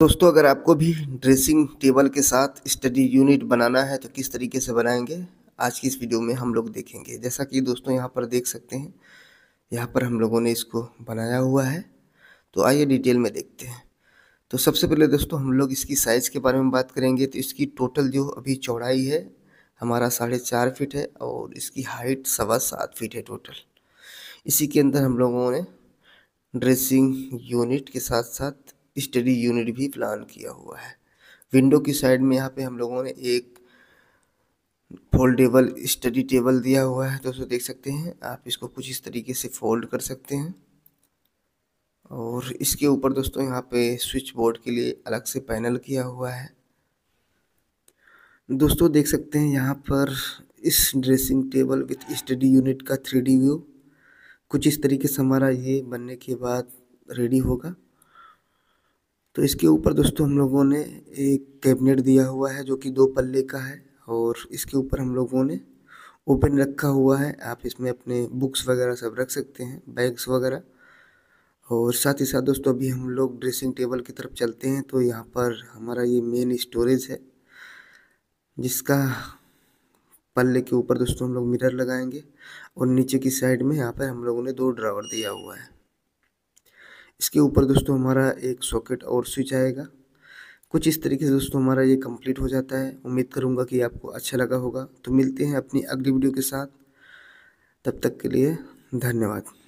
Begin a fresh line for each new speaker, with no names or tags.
दोस्तों अगर आपको भी ड्रेसिंग टेबल के साथ स्टडी यूनिट बनाना है तो किस तरीके से बनाएंगे आज की इस वीडियो में हम लोग देखेंगे जैसा कि दोस्तों यहाँ पर देख सकते हैं यहाँ पर हम लोगों ने इसको बनाया हुआ है तो आइए डिटेल में देखते हैं तो सबसे पहले दोस्तों हम लोग इसकी साइज़ के बारे में बात करेंगे तो इसकी टोटल जो अभी चौड़ाई है हमारा साढ़े चार फिट है और इसकी हाइट सवा सात फिट है टोटल इसी के अंदर हम लोगों ने ड्रेसिंग यूनिट के साथ साथ स्टडी यूनिट भी प्लान किया हुआ है विंडो की साइड में यहाँ पे हम लोगों ने एक फोल्डेबल स्टडी टेबल दिया हुआ है दोस्तों देख सकते हैं आप इसको कुछ इस तरीके से फोल्ड कर सकते हैं और इसके ऊपर दोस्तों यहाँ पे स्विच बोर्ड के लिए अलग से पैनल किया हुआ है दोस्तों देख सकते हैं यहाँ पर इस dressing table with study unit का थ्री व्यू कुछ इस तरीके से हमारा ये बनने के बाद रेडी होगा तो इसके ऊपर दोस्तों हम लोगों ने एक कैबिनेट दिया हुआ है जो कि दो पल्ले का है और इसके ऊपर हम लोगों ने ओपन रखा हुआ है आप इसमें अपने बुक्स वगैरह सब रख सकते हैं बैग्स वगैरह और साथ ही साथ दोस्तों अभी हम लोग ड्रेसिंग टेबल की तरफ चलते हैं तो यहाँ पर हमारा ये मेन स्टोरेज है जिसका पल्ले के ऊपर दोस्तों हम लोग मिरर लगाएंगे और नीचे की साइड में यहाँ पर हम लोगों ने दो ड्रावर दिया हुआ है इसके ऊपर दोस्तों हमारा एक सॉकेट और स्विच आएगा कुछ इस तरीके से दोस्तों हमारा ये कंप्लीट हो जाता है उम्मीद करूँगा कि आपको अच्छा लगा होगा तो मिलते हैं अपनी अगली वीडियो के साथ तब तक के लिए धन्यवाद